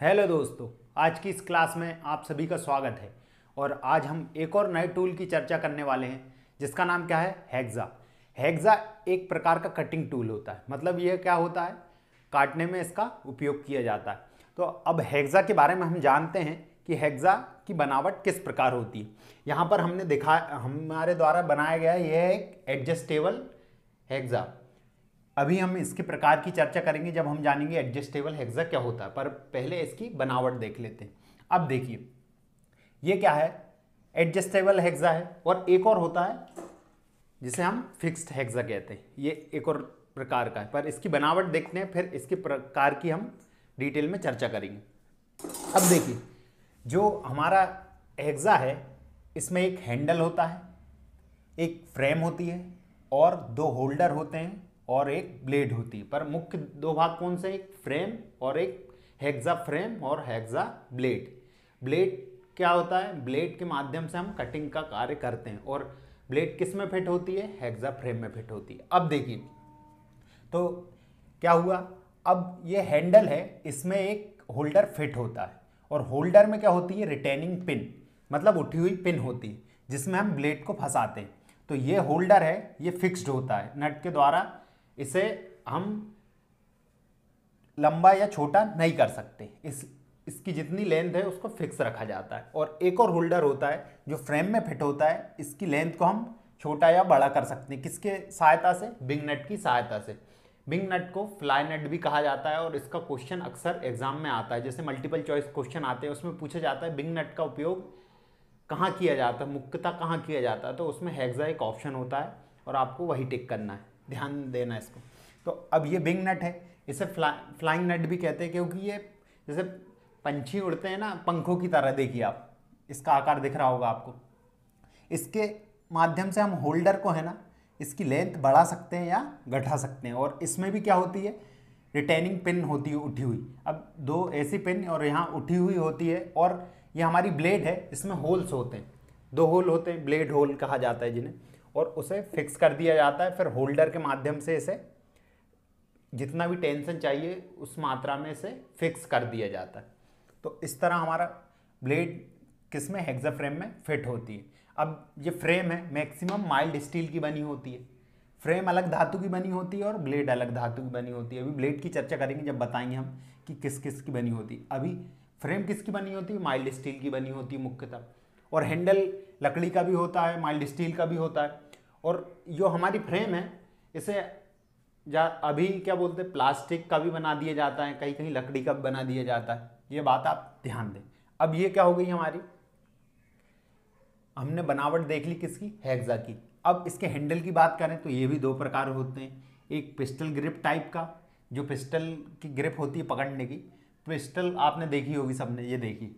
Hello दोस्तों आज की इस क्लास में आप सभी का स्वागत है और आज हम एक और नए टूल की चर्चा करने वाले हैं जिसका नाम क्या है हेग्जा हेग्जा एक प्रकार का कटिंग टूल होता है मतलब यह क्या होता है काटने में इसका उपयोग किया जाता है तो अब हैग्जा के बारे में हम जानते हैं कि हेग्जा की बनावट किस प्रकार होती है यहाँ पर हमने दिखा हमारे द्वारा बनाया गया यह एक एडजस्टेबल हैग्जा अभी हम इसके प्रकार की चर्चा करेंगे जब हम जानेंगे एडजस्टेबल हेक्सा क्या होता है पर पहले इसकी बनावट देख लेते हैं अब देखिए ये क्या है एडजस्टेबल हेक्सा है और एक और होता है जिसे हम फिक्स्ड हेक्सा कहते हैं ये एक और प्रकार का है पर इसकी बनावट देखते हैं फिर इसके प्रकार की हम डिटेल में चर्चा करेंगे अब देखिए जो हमारा हेक्सा है इसमें एक हैंडल होता है एक फ्रेम होती है और दो होल्डर होते हैं और एक ब्लेड होती है पर मुख्य दो भाग कौन से एक फ्रेम और एक हेक्सा फ्रेम और हेक्सा ब्लेड ब्लेड क्या होता है ब्लेड के माध्यम से हम कटिंग का कार्य करते हैं और ब्लेड किस में फिट होती है हेक्सा फ्रेम में फिट होती है अब देखिए तो क्या हुआ अब ये हैंडल है इसमें एक होल्डर फिट होता है और होल्डर में क्या होती है रिटेनिंग पिन मतलब उठी हुई पिन होती है जिसमें हम ब्लेड को फंसाते हैं तो ये होल्डर है ये फिक्स्ड होता है नट के द्वारा इसे हम लंबा या छोटा नहीं कर सकते इस इसकी जितनी लेंथ है उसको फिक्स रखा जाता है और एक और होल्डर होता है जो फ्रेम में फिट होता है इसकी लेंथ को हम छोटा या बड़ा कर सकते हैं किसके सहायता से बिंग नेट की सहायता से बिंग नेट को फ्लाई नेट भी कहा जाता है और इसका क्वेश्चन अक्सर एग्जाम में आता है जैसे मल्टीपल चॉइस क्वेश्चन आते हैं उसमें पूछा जाता है बिंग नेट का उपयोग कहाँ किया जाता है मुख्यतः कहाँ किया जाता है तो उसमें हैग्जा एक ऑप्शन होता है और आपको वही टिक करना है ध्यान देना इसको तो अब ये बिंग नट है इसे फ्ला फ्लाइंग नट भी कहते हैं क्योंकि ये जैसे पंछी उड़ते हैं ना पंखों की तरह देखिए आप इसका आकार दिख रहा होगा आपको इसके माध्यम से हम होल्डर को है ना इसकी लेंथ बढ़ा सकते हैं या घटा सकते हैं और इसमें भी क्या होती है रिटेनिंग पिन होती है उठी हुई अब दो ऐसी पिन और यहाँ उठी हुई होती है और ये हमारी ब्लेड है इसमें होल्स होते हैं दो होल होते हैं ब्लेड होल कहा जाता है जिन्हें और उसे फिक्स कर दिया जाता है फिर होल्डर के माध्यम से इसे जितना भी टेंशन चाहिए उस मात्रा में इसे फिक्स कर दिया जाता है तो इस तरह हमारा ब्लेड किस में हेक्सा फ्रेम में फिट होती है अब ये फ्रेम है मैक्सिमम माइल्ड स्टील की बनी होती है फ्रेम अलग धातु की बनी होती है और ब्लेड अलग धातु की बनी होती है अभी ब्लेड की चर्चा करेंगे जब बताएंगे हम कि किस किस की बनी होती है अभी फ्रेम किसकी बनी होती है माइल्ड स्टील की बनी होती है मुख्यतः और हैंडल लकड़ी का भी होता है माइल्ड स्टील का भी होता है और जो हमारी फ्रेम है इसे जा अभी क्या बोलते हैं प्लास्टिक का भी बना दिया जाता है कहीं कहीं लकड़ी का भी बना दिया जाता है ये बात आप ध्यान दें अब ये क्या हो गई हमारी हमने बनावट देख ली किसकी हैग्जा की अब इसके हैंडल की बात करें तो ये भी दो प्रकार होते हैं एक पिस्टल ग्रिप टाइप का जो पिस्टल की ग्रिप होती है पकड़ने की पिस्टल आपने देखी होगी सबने ये देखी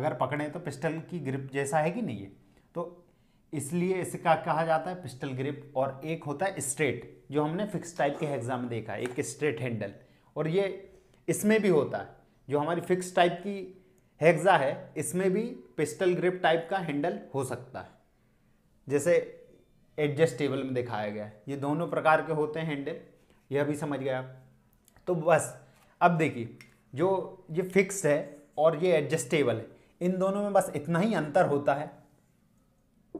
अगर पकड़ें तो पिस्टल की ग्रिप जैसा है कि नहीं है तो इसलिए इसे क्या कहा जाता है पिस्टल ग्रिप और एक होता है स्ट्रेट जो हमने फिक्स टाइप के एग्जाम में देखा है एक स्ट्रेट हैंडल और ये इसमें भी होता है जो हमारी फिक्स टाइप की हैग्ज़ा है इसमें भी पिस्टल ग्रिप टाइप का हैंडल हो सकता है जैसे एडजस्टेबल में दिखाया गया है ये दोनों प्रकार के होते हैं हैंडल यह भी समझ गया तो बस अब देखिए जो ये फिक्स है और ये एडजस्टेबल है इन दोनों में बस इतना ही अंतर होता है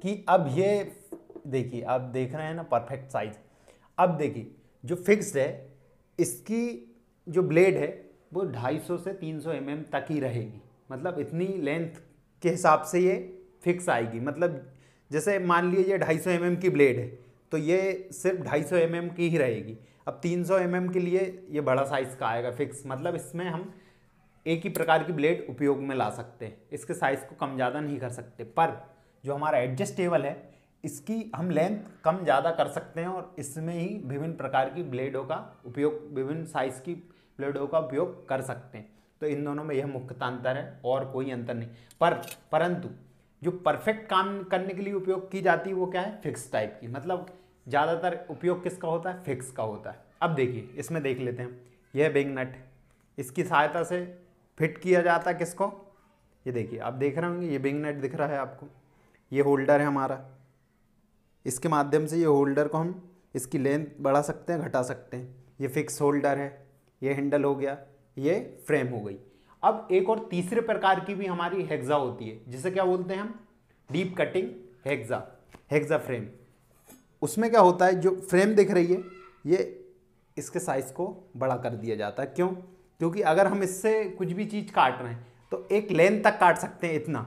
कि अब ये देखिए आप देख रहे हैं ना परफेक्ट साइज अब देखिए जो फिक्स्ड है इसकी जो ब्लेड है वो 250 से 300 सौ mm तक ही रहेगी मतलब इतनी लेंथ के हिसाब से ये फिक्स आएगी मतलब जैसे मान लीजिए ये 250 सौ mm की ब्लेड है तो ये सिर्फ 250 सौ mm की ही रहेगी अब 300 सौ mm के लिए ये बड़ा साइज़ का आएगा फिक्स मतलब इसमें हम एक ही प्रकार की ब्लेड उपयोग में ला सकते हैं इसके साइज़ को कम ज़्यादा नहीं कर सकते पर जो हमारा एडजस्टेबल है इसकी हम लेंथ कम ज़्यादा कर सकते हैं और इसमें ही विभिन्न प्रकार की ब्लेडों का उपयोग विभिन्न साइज़ की ब्लेडों का उपयोग कर सकते हैं तो इन दोनों में यह मुख्यतः अंतर है और कोई अंतर नहीं पर परंतु जो परफेक्ट काम करने के लिए उपयोग की जाती है वो क्या है फिक्स टाइप की मतलब ज़्यादातर उपयोग किसका होता है फिक्स का होता है अब देखिए इसमें देख लेते हैं यह बिग नट इसकी सहायता से फिट किया जाता है किसको ये देखिए आप देख रहे होंगे ये बिग नट दिख रहा है आपको ये होल्डर है हमारा इसके माध्यम से ये होल्डर को हम इसकी लेंथ बढ़ा सकते हैं घटा सकते हैं ये फिक्स होल्डर है ये हैंडल हो गया ये फ्रेम हो गई अब एक और तीसरे प्रकार की भी हमारी हेक्सा होती है जिसे क्या बोलते हैं हम deep cutting hacksaw hacksaw frame उसमें क्या होता है जो फ्रेम दिख रही है ये इसके साइज़ को बड़ा कर दिया जाता है क्यों क्योंकि अगर हम इससे कुछ भी चीज़ काट रहे हैं तो एक लेंथ तक काट सकते हैं इतना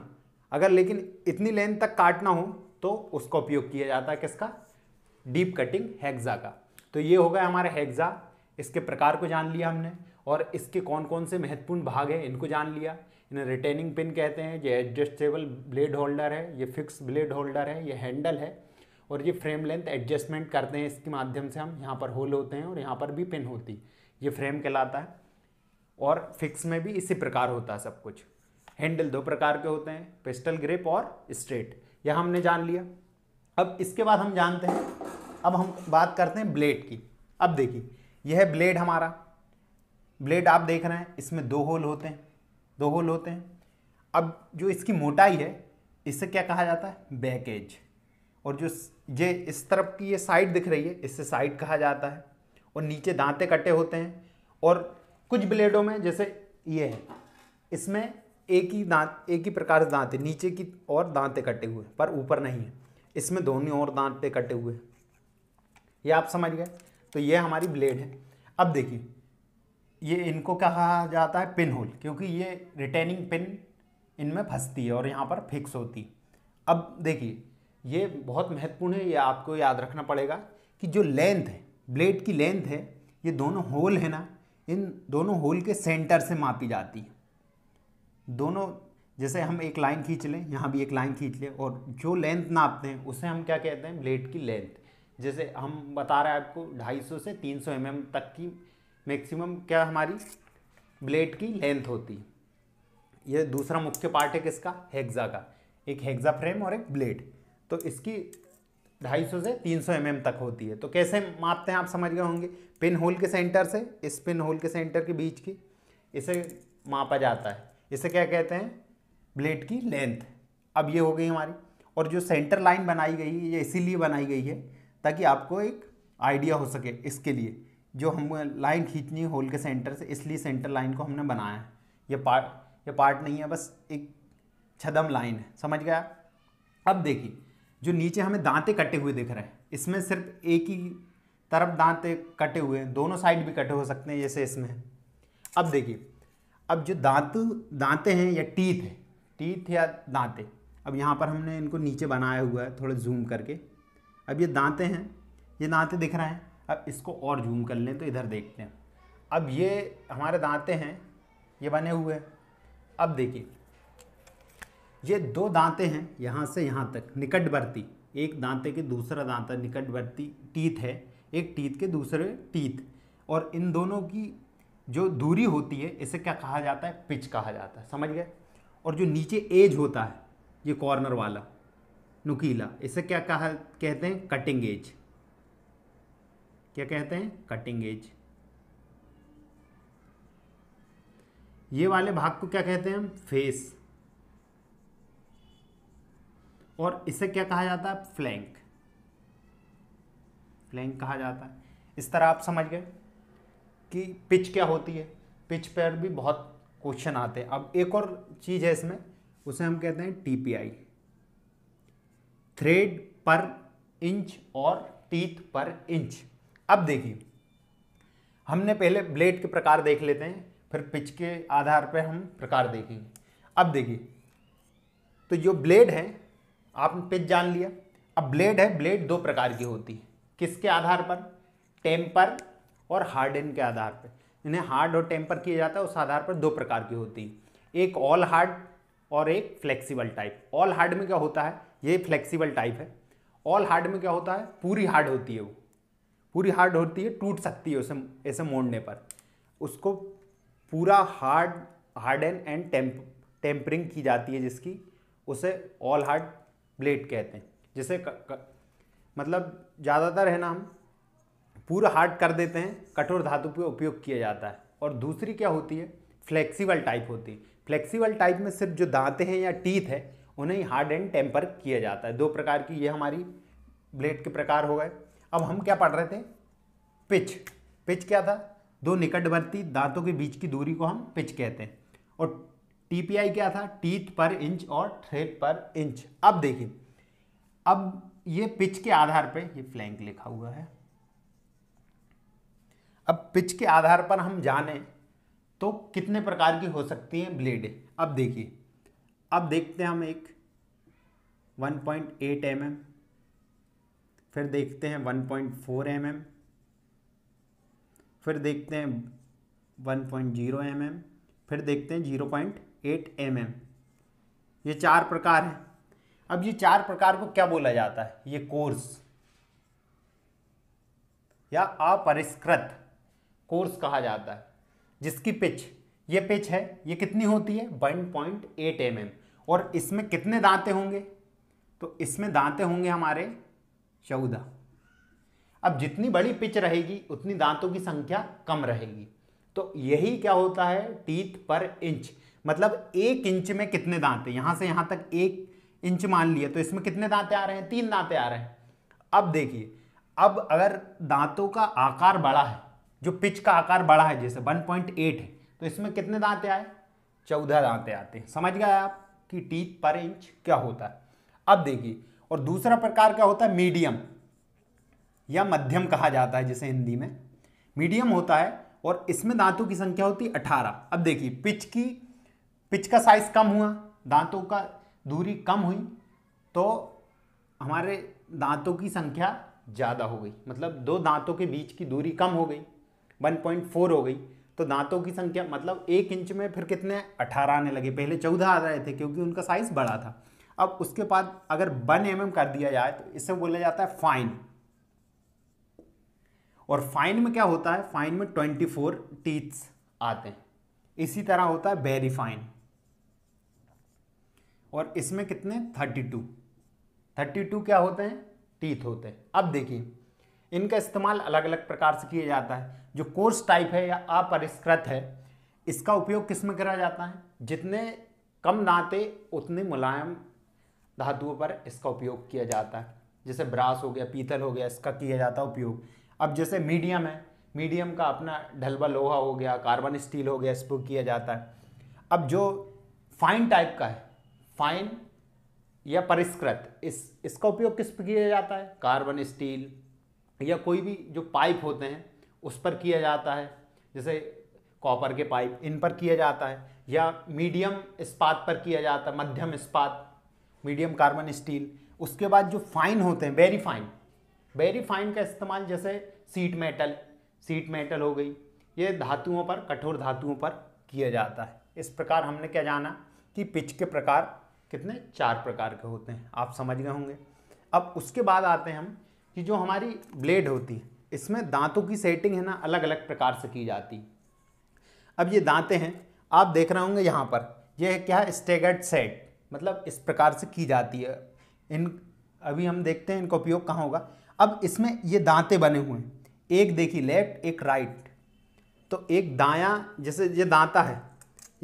अगर लेकिन इतनी लेंथ तक काटना हो तो उसका उपयोग किया जाता है किसका डीप कटिंग हैग्जा का तो ये हो गया हमारा हैग्जा इसके प्रकार को जान लिया हमने और इसके कौन कौन से महत्वपूर्ण भाग हैं इनको जान लिया इन्हें रिटेनिंग पिन कहते हैं ये एडजस्टेबल ब्लेड होल्डर है ये फिक्स ब्लेड होल्डर है ये हैंडल है और ये फ्रेम लेंथ एडजस्टमेंट करते हैं इसके माध्यम से हम यहाँ पर होल होते हैं और यहाँ पर भी पिन होती ये फ्रेम कहलाता है और फिक्स में भी इसी प्रकार होता है सब कुछ हैंडल दो प्रकार के होते हैं पिस्टल ग्रिप और स्ट्रेट यह हमने जान लिया अब इसके बाद हम जानते हैं अब हम बात करते हैं ब्लेड की अब देखिए यह है ब्लेड हमारा ब्लेड आप देख रहे हैं इसमें दो होल होते हैं दो होल होते हैं अब जो इसकी मोटाई है इससे क्या कहा जाता है बैक एज और जो ये इस तरफ की ये साइड दिख रही है इससे साइड कहा जाता है और नीचे दांते कटे होते हैं और कुछ ब्लेडों में जैसे ये है इसमें एक ही दांत एक ही प्रकार से दांत है नीचे की और दांत कटे हुए पर ऊपर नहीं है इसमें दोनों और दांत कटे हुए ये आप समझ गए तो ये हमारी ब्लेड है अब देखिए ये इनको कहा जाता है पिन होल क्योंकि ये रिटेनिंग पिन इनमें फंसती है और यहाँ पर फिक्स होती है अब देखिए ये बहुत महत्वपूर्ण है ये आपको याद रखना पड़ेगा कि जो लेंथ है ब्लेड की लेंथ है ये दोनों होल है ना इन दोनों होल के सेंटर से मापी जाती है दोनों जैसे हम एक लाइन खींच लें यहाँ भी एक लाइन खींच लें और जो लेंथ नापते हैं उसे हम क्या कहते हैं ब्लेड की लेंथ जैसे हम बता रहे हैं आपको 250 से 300 सौ mm तक की मैक्सिमम क्या हमारी ब्लेड की लेंथ होती है यह दूसरा मुख्य पार्ट है किसका हेक्सा का एक हेक्सा फ्रेम और एक ब्लेड तो इसकी 250 से 300 सौ mm तक होती है तो कैसे मापते हैं आप समझ गए होंगे पिन होल के सेंटर से इस पिन होल के सेंटर के बीच की इसे मापा जाता है इसे क्या कहते हैं ब्लेड की लेंथ अब ये हो गई हमारी और जो सेंटर लाइन बनाई गई है ये इसीलिए बनाई गई है ताकि आपको एक आइडिया हो सके इसके लिए जो हम लाइन खींचनी होल के सेंटर से इसलिए सेंटर लाइन को हमने बनाया है ये पार्ट ये पार्ट नहीं है बस एक छदम लाइन है समझ गया अब देखिए जो नीचे हमें दांते कटे हुए दिख रहे हैं इसमें सिर्फ एक ही तरफ दांते कटे हुए हैं दोनों साइड भी कटे हो सकते हैं जैसे इसमें अब देखिए अब जो दांत दांते हैं या टीथ है टीथ या दांते अब यहाँ पर हमने इनको नीचे बनाया हुआ है थोड़ा जूम करके अब ये दांते हैं ये दांते दिख रहे हैं अब इसको और जूम कर लें तो इधर देखते हैं अब ये हमारे दांते हैं ये बने हुए हैं अब देखिए ये दो दांते हैं यहाँ से यहाँ तक निकटवर्ती एक दांते के दूसरा दांता निकटवर्ती टीथ है एक टीथ के दूसरे टीथ और इन दोनों की जो दूरी होती है इसे क्या कहा जाता है पिच कहा जाता है समझ गए और जो नीचे एज होता है ये कॉर्नर वाला नुकीला इसे क्या कहा कहते हैं कटिंग एज क्या कहते हैं कटिंग एज ये वाले भाग को क्या कहते हैं फेस और इसे क्या कहा जाता है फ्लैंक फ्लैंक कहा जाता है इस तरह आप समझ गए कि पिच क्या होती है पिच पर भी बहुत क्वेश्चन आते हैं अब एक और चीज़ है इसमें उसे हम कहते हैं टीपीआई थ्रेड पर इंच और टीथ पर इंच अब देखिए हमने पहले ब्लेड के प्रकार देख लेते हैं फिर पिच के आधार पर हम प्रकार देखेंगे अब देखिए तो जो ब्लेड है आपने पिच जान लिया अब ब्लेड है ब्लेड दो प्रकार की होती है किसके आधार पर टेम्पर और हार्ड एंड के आधार पर इन्हें हार्ड और टेम्पर किया जाता है उस आधार पर दो प्रकार की होती है एक ऑल हार्ड और एक फ्लेक्सिबल टाइप ऑल हार्ड में क्या होता है ये फ्लेक्सिबल टाइप है ऑल हार्ड में क्या होता है पूरी हार्ड होती है वो पूरी हार्ड होती है टूट सकती है उसे ऐसे मोड़ने पर उसको पूरा hard harden and temp tempering की जाती है जिसकी उसे ऑल हार्ड ब्लेड कहते हैं जिसे क, क, मतलब ज़्यादातर है ना हम पूरा हार्ड कर देते हैं कठोर धातु पर उपयोग किया जाता है और दूसरी क्या होती है फ्लेक्सिबल टाइप होती है फ्लेक्सिबल टाइप में सिर्फ जो दांते हैं या टीथ है उन्हें हार्ड एंड टेम्पर किया जाता है दो प्रकार की ये हमारी ब्लेड के प्रकार हो गए अब हम क्या पढ़ रहे थे पिच पिच क्या था दो निकटवर्ती दांतों के बीच की दूरी को हम पिच कहते हैं और टी क्या था टीथ पर इंच और थ्रेड पर इंच अब देखिए अब ये पिच के आधार पे ये फ्लैंक लिखा हुआ है अब पिच के आधार पर हम जाने तो कितने प्रकार की हो सकती हैं ब्लेड अब देखिए अब देखते हैं हम एक 1.8 पॉइंट mm, फिर देखते हैं 1.4 पॉइंट mm, फिर देखते हैं 1.0 पॉइंट mm, फिर देखते हैं 0.8 पॉइंट mm. ये चार प्रकार हैं अब ये चार प्रकार को क्या बोला जाता है ये कोर्स या अपरिष्कृत कोर्स कहा जाता है जिसकी पिच ये पिच है ये कितनी होती है 1.8 पॉइंट mm. और इसमें कितने दांते होंगे तो इसमें दांते होंगे हमारे चौदह अब जितनी बड़ी पिच रहेगी उतनी दांतों की संख्या कम रहेगी तो यही क्या होता है टीथ पर इंच मतलब एक इंच में कितने दांते यहां से यहां तक एक इंच मान लिए तो इसमें कितने दांते आ रहे हैं तीन दांते आ रहे हैं अब देखिए अब अगर दांतों का आकार बड़ा है जो पिच का आकार बड़ा है जैसे 1.8 है तो इसमें कितने दांते आए चौदह दांते आते हैं समझ गए आप कि टीथ पर इंच क्या होता है अब देखिए और दूसरा प्रकार क्या होता है मीडियम या मध्यम कहा जाता है जैसे हिंदी में मीडियम होता है और इसमें दांतों की संख्या होती है अठारह अब देखिए पिच की पिच का साइज कम हुआ दांतों का दूरी कम हुई तो हमारे दांतों की संख्या ज़्यादा हो गई मतलब दो दांतों के बीच की दूरी कम हो गई 1.4 हो गई तो दांतों की संख्या मतलब एक इंच में फिर कितने अठारह आने लगे पहले चौदह आ रहे थे क्योंकि उनका साइज़ बड़ा था अब उसके बाद अगर वन एम mm कर दिया जाए तो इसमें बोला जाता है फाइन और फाइन में क्या होता है फाइन में ट्वेंटी फोर टीथ्स आते हैं इसी तरह होता है बेरी फाइन और इसमें कितने थर्टी टू थर्टी टू क्या होते हैं टीथ होते हैं अब देखिए इनका इस्तेमाल अलग अलग प्रकार से किया जाता है जो कोर्स टाइप है या अपरिष्कृत है इसका उपयोग किस में करा जाता है जितने कम नाते उतने मुलायम धातुओं पर इसका उपयोग किया जाता है जैसे ब्रास हो गया पीतल हो गया इसका किया जाता है उपयोग अब जैसे मीडियम है मीडियम का अपना ढलवा लोहा हो गया कार्बन स्टील हो गया इस पर किया जाता है अब जो फाइन टाइप का है फाइन या परिष्कृत इस इसका उपयोग किस पर किया जाता है कार्बन स्टील या कोई भी जो पाइप होते हैं उस पर किया जाता है जैसे कॉपर के पाइप इन पर किया जाता है या मीडियम इस्पात पर किया जाता है मध्यम इस्पात मीडियम कार्बन स्टील उसके बाद जो फाइन होते हैं वेरी फाइन वेरी फाइन का इस्तेमाल जैसे सीट मेटल सीट मेटल हो गई ये धातुओं पर कठोर धातुओं पर किया जाता है इस प्रकार हमने क्या जाना कि पिच के प्रकार कितने चार प्रकार के होते हैं आप समझ गए होंगे अब उसके बाद आते हैं हम कि जो हमारी ब्लेड होती है इसमें दांतों की सेटिंग है ना अलग अलग प्रकार से की जाती अब ये दांते हैं आप देख रहे होंगे यहाँ पर यह क्या है स्टेगर्ड सेट मतलब इस प्रकार से की जाती है इन अभी हम देखते हैं इनका उपयोग कहाँ होगा अब इसमें ये दांते बने हुए हैं एक देखिए लेफ्ट एक राइट तो एक दाया जैसे ये दांता है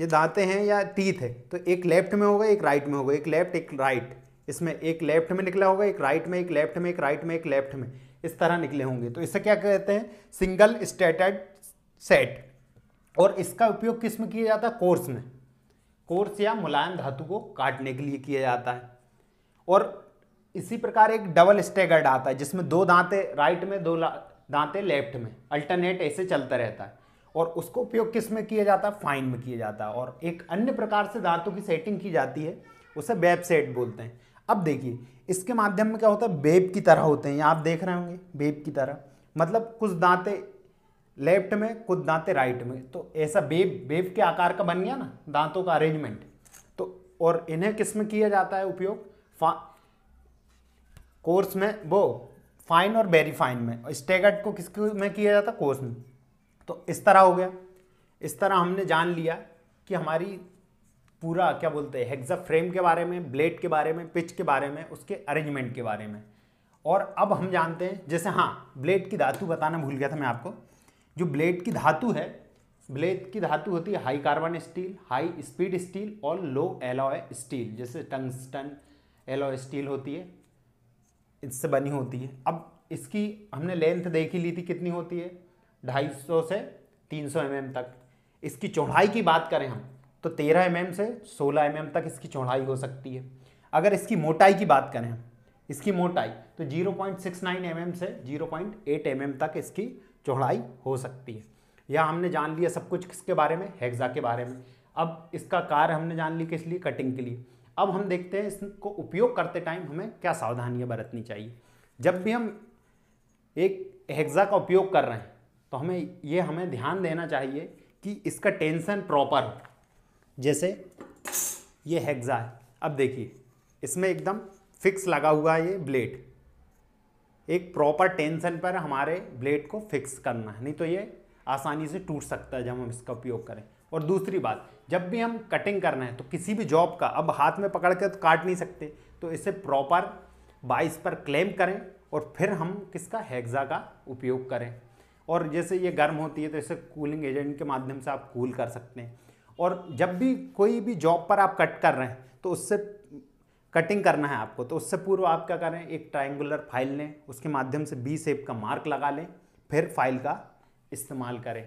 ये दांते हैं या टीथ है तो एक लेफ्ट में होगा एक राइट में होगा एक लेफ्ट एक राइट इसमें एक लेफ्ट में निकला होगा एक राइट में एक लेफ्ट में एक राइट में एक लेफ्ट में इस तरह निकले होंगे तो इसे क्या कहते हैं सिंगल स्टेटेड सेट और इसका उपयोग किस में किया जाता है कोर्स में कोर्स या मुलायम धातु को काटने के लिए किया जाता है और इसी प्रकार एक डबल स्टेगर्ड आता है जिसमें दो दांते राइट में दो दांते लेफ्ट में अल्टरनेट ऐसे चलता रहता है और उसको उपयोग किस में किया जाता है फाइन में किया जाता है और एक अन्य प्रकार से दांतों की सेटिंग की जाती है उसे वेब सेट बोलते हैं अब देखिए इसके माध्यम में क्या होता है बेब की तरह होते हैं आप देख रहे होंगे बेब की तरह मतलब कुछ दांते लेफ्ट में कुछ दांते राइट में तो ऐसा बेब बेब के आकार का बन गया ना दांतों का अरेंजमेंट तो और इन्हें किस में किया जाता है उपयोग कोर्स में वो फाइन और वेरी फाइन में स्टेगट को किस में किया जाता कोर्स में तो इस तरह हो गया इस तरह हमने जान लिया कि हमारी पूरा क्या बोलते हैं हेक्सा फ्रेम के बारे में ब्लेड के बारे में पिच के बारे में उसके अरेंजमेंट के बारे में और अब हम जानते हैं जैसे हाँ ब्लेड की धातु बताना भूल गया था मैं आपको जो ब्लेड की धातु है ब्लेड की धातु होती है high carbon steel high speed steel और लो एलॉय स्टील जैसे टंगस्टन एलॉय स्टील होती है इससे बनी होती है अब इसकी हमने लेंथ देख ही ली थी कितनी होती है 250 से 300 सौ mm तक इसकी चौड़ाई की बात करें हम तो 13 एम mm से 16 एम mm तक इसकी चौड़ाई हो सकती है अगर इसकी मोटाई की बात करें इसकी मोटाई तो 0.69 पॉइंट mm से 0.8 पॉइंट mm तक इसकी चौड़ाई हो सकती है यह हमने जान लिया सब कुछ किसके बारे में हेक्सा के बारे में अब इसका कार हमने जान ली किस लिए कटिंग के लिए अब हम देखते हैं इसको उपयोग करते टाइम हमें क्या सावधानियाँ बरतनी चाहिए जब भी हम एक हेक्सा का उपयोग कर रहे हैं तो हमें ये हमें ध्यान देना चाहिए कि इसका टेंशन प्रॉपर हो जैसे ये हेक्सा है अब देखिए इसमें एकदम फिक्स लगा हुआ है ये ब्लेड एक प्रॉपर टेंशन पर हमारे ब्लेड को फिक्स करना है नहीं तो ये आसानी से टूट सकता है जब हम इसका उपयोग करें और दूसरी बात जब भी हम कटिंग करना है तो किसी भी जॉब का अब हाथ में पकड़ के तो काट नहीं सकते तो इसे प्रॉपर बाइस पर क्लेम करें और फिर हम किसका हेक्सा का उपयोग करें और जैसे ये गर्म होती है तो इसे कूलिंग एजेंट के माध्यम से आप कूल कर सकते हैं और जब भी कोई भी जॉब पर आप कट कर रहे हैं तो उससे कटिंग करना है आपको तो उससे पूर्व आप क्या करें एक ट्राइंगुलर फाइल लें उसके माध्यम से बी सेप का मार्क लगा लें फिर फाइल का इस्तेमाल करें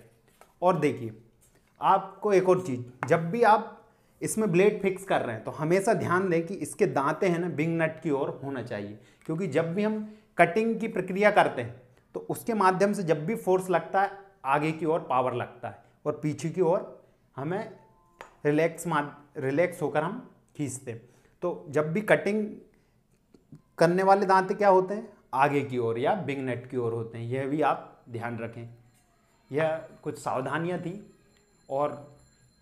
और देखिए आपको एक और चीज़ जब भी आप इसमें ब्लेड फिक्स कर रहे हैं तो हमेशा ध्यान दें कि इसके दांते हैं ना बिंग नट की ओर होना चाहिए क्योंकि जब भी हम कटिंग की प्रक्रिया करते हैं तो उसके माध्यम से जब भी फोर्स लगता है आगे की ओर पावर लगता है और पीछे की ओर हमें रिलैक्स मार रिलैक्स होकर हम खींचते तो जब भी कटिंग करने वाले दांत क्या होते हैं आगे की ओर या बिगनेट नेट की ओर होते हैं यह भी आप ध्यान रखें यह कुछ सावधानियां थी और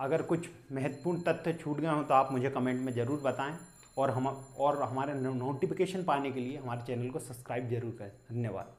अगर कुछ महत्वपूर्ण तथ्य छूट गए हों तो आप मुझे कमेंट में ज़रूर बताएं और हम और हमारे नोटिफिकेशन पाने के लिए हमारे चैनल को सब्सक्राइब जरूर करें धन्यवाद